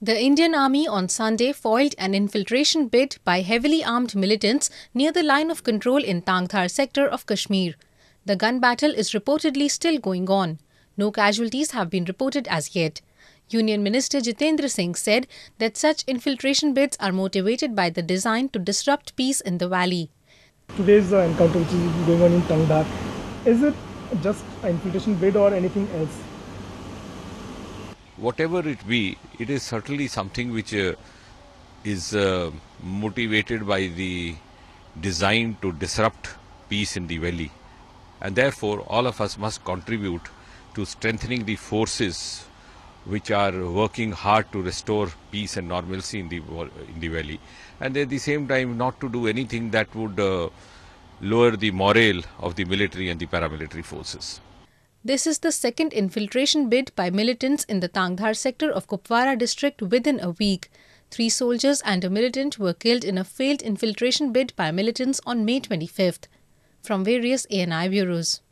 The Indian Army on Sunday foiled an infiltration bid by heavily armed militants near the line of control in Tangthar sector of Kashmir. The gun battle is reportedly still going on. No casualties have been reported as yet. Union Minister Jitendra Singh said that such infiltration bids are motivated by the design to disrupt peace in the valley. Today's uh, encounter which is going on in Tangthar, is it just an infiltration bid or anything else? whatever it be, it is certainly something which uh, is uh, motivated by the design to disrupt peace in the valley. And therefore, all of us must contribute to strengthening the forces which are working hard to restore peace and normalcy in the in the valley, and at the same time not to do anything that would uh, lower the morale of the military and the paramilitary forces. This is the second infiltration bid by militants in the Tangdhar sector of Kupwara district within a week. Three soldiers and a militant were killed in a failed infiltration bid by militants on May 25th. From various ANI bureaus.